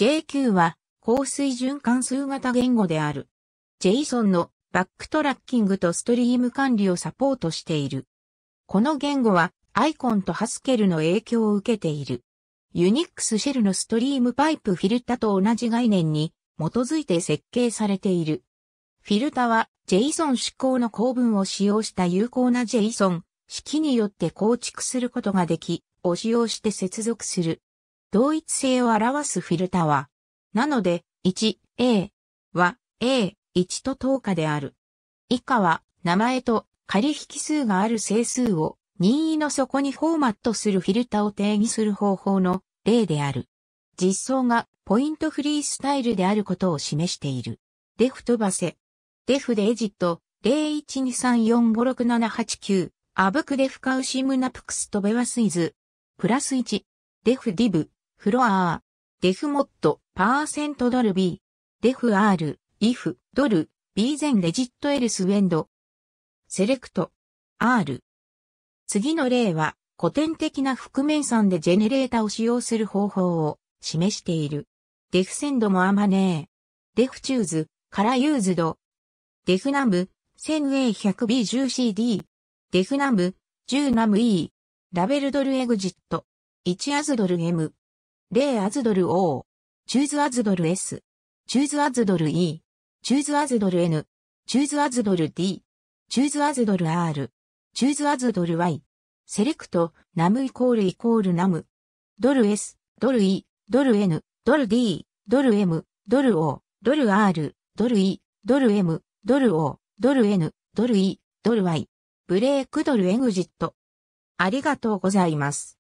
JQ は、高水準関数型言語である。JSON のバックトラッキングとストリーム管理をサポートしている。この言語は、アイコンとハスケルの影響を受けている。ユニックスシェルのストリームパイプフィルタと同じ概念に基づいて設計されている。フィルタは JSON 指向の構文を使用した有効な JSON 式によって構築することができ、を使用して接続する。同一性を表すフィルタは、なので、1A は A1 と等価である。以下は、名前と仮引数がある整数を任意の底にフォーマットするフィルタを定義する方法の例である。実装がポイントフリースタイルであることを示している。デフ飛ばせ。デフでエジット0123456789アブクデフカウシムナプクス飛べワスイズ。プラス1。デフディブ。フロアー、デフモット、パーセントドル B、デフ R、if、ドル、B 全レジットエルスウェンド、セレクト、R。次の例は、古典的な覆面算でジェネレータを使用する方法を示している。デフセンドもあまねー。デフチューズ、からユーズド。デフナム、10A100B10CD。デフナム、10ナム E。ラベルドルエグジット。1アズドル M。レイアズドル O、チューズアズドル S、チューズアズドル E、チューズアズドル N、チューズアズドル D、チューズアズドル R、チューズアズドル Y、セレクト、ナムイコールイコールナム、ドル S、ドル E、ドル N、ドル D、ドル M、ドル O、ドル R、ドル E、ドル M、ドル O、ドル N、ドル E、ドル Y、ブレイクドルエグジット。ありがとうございます。